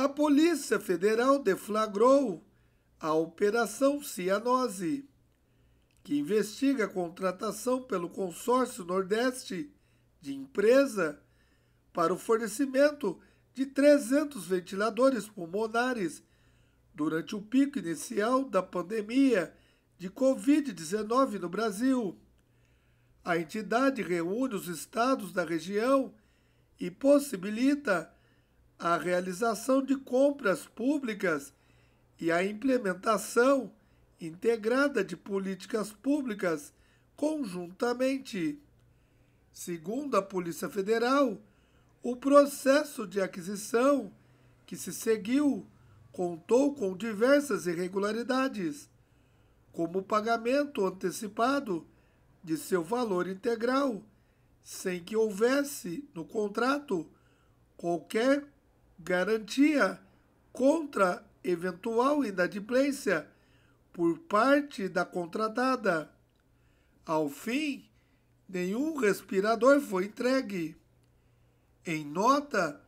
a Polícia Federal deflagrou a Operação Cianose, que investiga a contratação pelo Consórcio Nordeste de empresa para o fornecimento de 300 ventiladores pulmonares durante o pico inicial da pandemia de Covid-19 no Brasil. A entidade reúne os estados da região e possibilita a realização de compras públicas e a implementação integrada de políticas públicas conjuntamente. Segundo a Polícia Federal, o processo de aquisição que se seguiu contou com diversas irregularidades, como o pagamento antecipado de seu valor integral, sem que houvesse no contrato qualquer garantia contra eventual inadimplência por parte da contratada. Ao fim, nenhum respirador foi entregue. Em nota,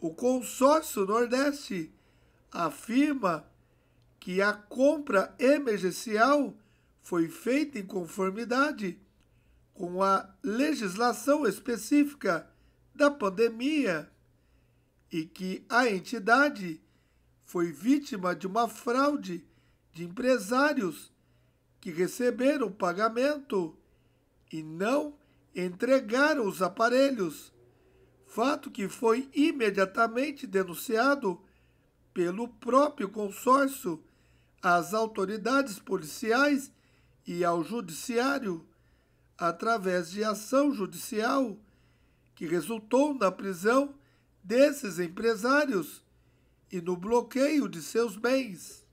o Consórcio Nordeste afirma que a compra emergencial foi feita em conformidade com a legislação específica da pandemia e que a entidade foi vítima de uma fraude de empresários que receberam pagamento e não entregaram os aparelhos, fato que foi imediatamente denunciado pelo próprio consórcio às autoridades policiais e ao judiciário através de ação judicial que resultou na prisão desses empresários e no bloqueio de seus bens.